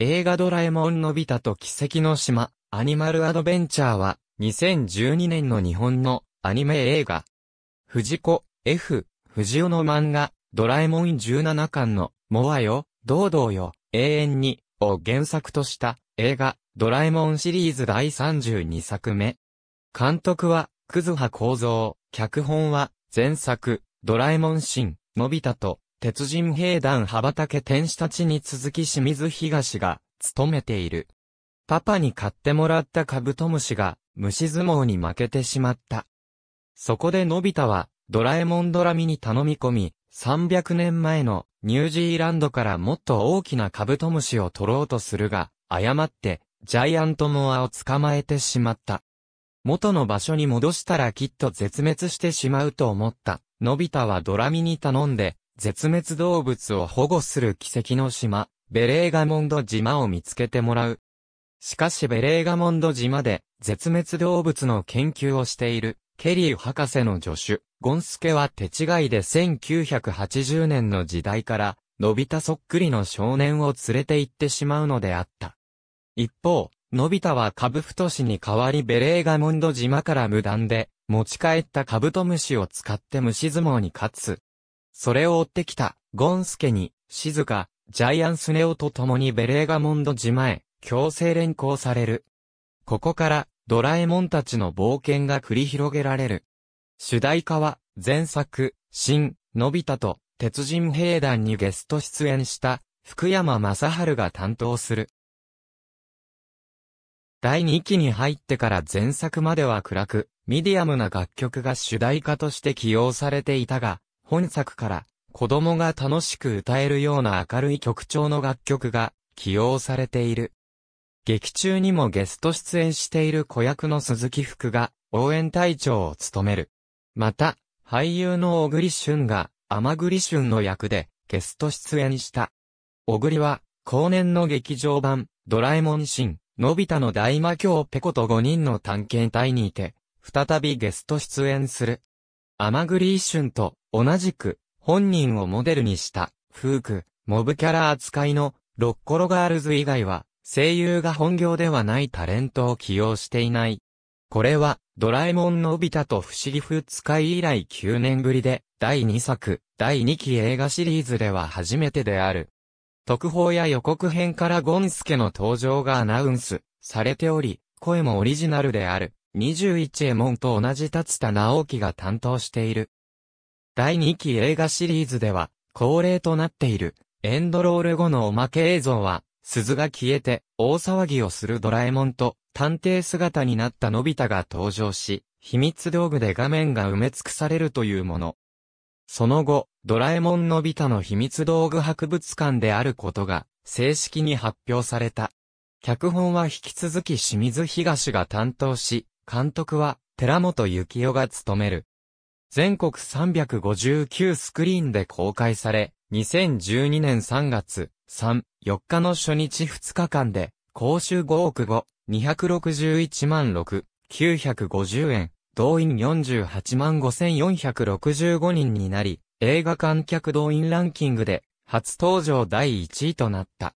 映画ドラえもんのび太と奇跡の島、アニマルアドベンチャーは、2012年の日本のアニメ映画。藤子、F、藤尾の漫画、ドラえもん17巻の、モアよ、堂々よ、永遠に、を原作とした映画、ドラえもんシリーズ第32作目。監督は、くずは構造、脚本は、前作、ドラえもんシン、のび太と、鉄人兵団羽ばたけ天使たちに続き清水東が、務めている。パパに買ってもらったカブトムシが、虫相撲に負けてしまった。そこでのび太は、ドラえもんドラミに頼み込み、300年前のニュージーランドからもっと大きなカブトムシを取ろうとするが、誤って、ジャイアントモアを捕まえてしまった。元の場所に戻したらきっと絶滅してしまうと思った。のび太はドラミに頼んで、絶滅動物を保護する奇跡の島、ベレーガモンド島を見つけてもらう。しかしベレーガモンド島で絶滅動物の研究をしているケリー博士の助手、ゴンスケは手違いで1980年の時代からのび太そっくりの少年を連れて行ってしまうのであった。一方、のび太はカブフト氏に代わりベレーガモンド島から無断で持ち帰ったカブトムシを使って虫相撲に勝つ。それを追ってきた、ゴンスケに、静か、ジャイアンスネオと共にベレーガモンド島へ、強制連行される。ここから、ドラえもんたちの冒険が繰り広げられる。主題歌は、前作、新、のび太と、鉄人兵団にゲスト出演した、福山雅治が担当する。第2期に入ってから前作までは暗く、ミディアムな楽曲が主題歌として起用されていたが、本作から子供が楽しく歌えるような明るい曲調の楽曲が起用されている。劇中にもゲスト出演している子役の鈴木福が応援隊長を務める。また、俳優の小栗旬が甘栗旬の役でゲスト出演した。小栗は、後年の劇場版、ドラえもんン、のび太の大魔教ペコと5人の探検隊にいて、再びゲスト出演する。アマグリーシュンと同じく本人をモデルにしたフーク、モブキャラ扱いのロッコロガールズ以外は声優が本業ではないタレントを起用していない。これはドラえもんのび太と不思議風使い以来9年ぶりで第2作、第2期映画シリーズでは初めてである。特報や予告編からゴンスケの登場がアナウンスされており、声もオリジナルである。21エモンと同じ立田直樹が担当している。第2期映画シリーズでは、恒例となっている、エンドロール後のおまけ映像は、鈴が消えて、大騒ぎをするドラえもんと、探偵姿になったのび太が登場し、秘密道具で画面が埋め尽くされるというもの。その後、ドラえもんのび太の秘密道具博物館であることが、正式に発表された。脚本は引き続き清水東が担当し、監督は、寺本幸雄が務める。全国359スクリーンで公開され、2012年3月、3、4日の初日2日間で、公衆5億5、261万6、950円、動員48万5465人になり、映画観客動員ランキングで、初登場第1位となった。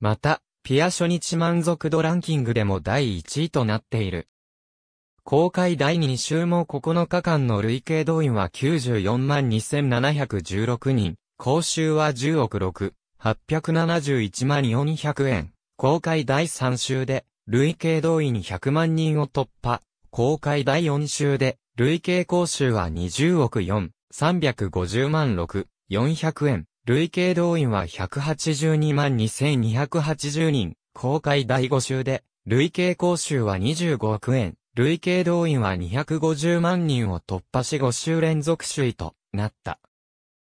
また、ピア初日満足度ランキングでも第1位となっている。公開第2週も9日間の累計動員は94万2716人、公衆は10億6、871万400円、公開第3週で、累計動員100万人を突破、公開第4週で、累計公衆は20億4、350万6、400円、累計動員は182万2280人、公開第5週で、累計公衆は25億円、累計動員は250万人を突破し5週連続首位となった。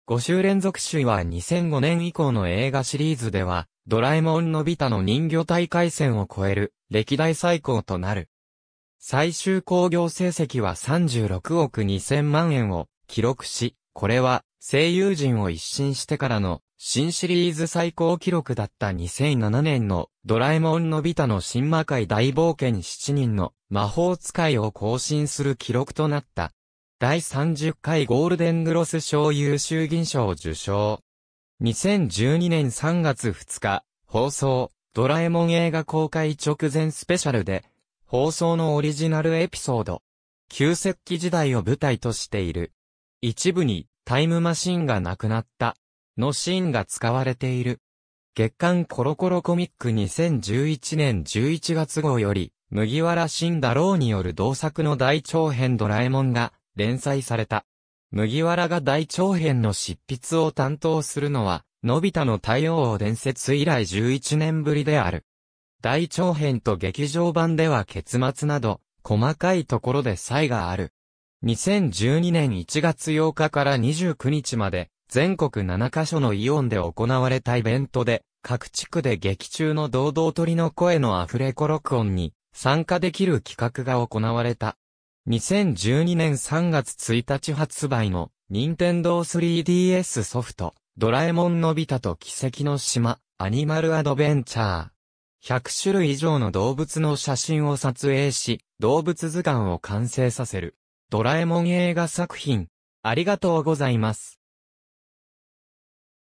5週連続首位は2005年以降の映画シリーズでは、ドラえもんのび太の人魚大会戦を超える歴代最高となる。最終興行成績は36億2000万円を記録し、これは声優陣を一新してからの新シリーズ最高記録だった2007年のドラえもんのび太の新魔界大冒険7人の魔法使いを更新する記録となった。第30回ゴールデングロス賞優秀銀賞受賞。2012年3月2日、放送、ドラえもん映画公開直前スペシャルで、放送のオリジナルエピソード、旧石器時代を舞台としている。一部にタイムマシンがなくなったのシーンが使われている。月刊コロコロコミック2011年11月号より、麦わら新太郎による同作の大長編ドラえもんが連載された。麦わらが大長編の執筆を担当するのは、のび太の太陽王伝説以来11年ぶりである。大長編と劇場版では結末など、細かいところで差異がある。2012年1月8日から29日まで、全国7カ所のイオンで行われたイベントで、各地区で劇中の堂々鳥の声のアフレコ録音に参加できる企画が行われた。2012年3月1日発売の任天堂 3DS ソフト、ドラえもんのび太と奇跡の島、アニマルアドベンチャー。100種類以上の動物の写真を撮影し、動物図鑑を完成させる。ドラえもん映画作品。ありがとうございます。